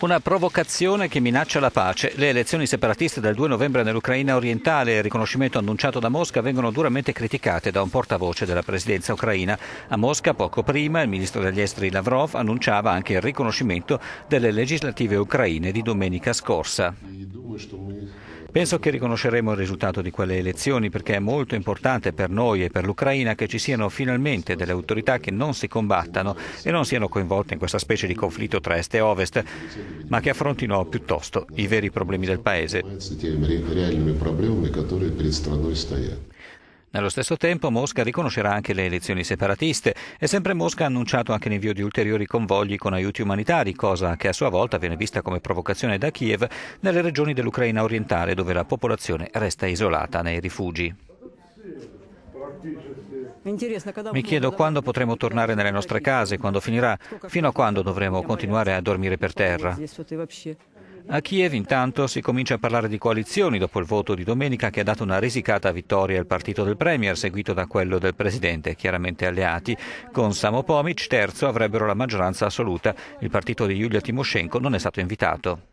Una provocazione che minaccia la pace. Le elezioni separatiste del 2 novembre nell'Ucraina orientale e il riconoscimento annunciato da Mosca vengono duramente criticate da un portavoce della presidenza ucraina. A Mosca poco prima il ministro degli esteri Lavrov annunciava anche il riconoscimento delle legislative ucraine di domenica scorsa. Penso che riconosceremo il risultato di quelle elezioni perché è molto importante per noi e per l'Ucraina che ci siano finalmente delle autorità che non si combattano e non siano coinvolte in questa specie di conflitto tra est e ovest, ma che affrontino piuttosto i veri problemi del Paese. Nello stesso tempo Mosca riconoscerà anche le elezioni separatiste e sempre Mosca ha annunciato anche l'invio di ulteriori convogli con aiuti umanitari, cosa che a sua volta viene vista come provocazione da Kiev nelle regioni dell'Ucraina orientale dove la popolazione resta isolata nei rifugi. Mi chiedo quando potremo tornare nelle nostre case, quando finirà, fino a quando dovremo continuare a dormire per terra. A Kiev intanto si comincia a parlare di coalizioni dopo il voto di domenica che ha dato una risicata vittoria al partito del Premier, seguito da quello del Presidente, chiaramente alleati. Con Samopomic terzo avrebbero la maggioranza assoluta. Il partito di Yulia Timoshenko non è stato invitato.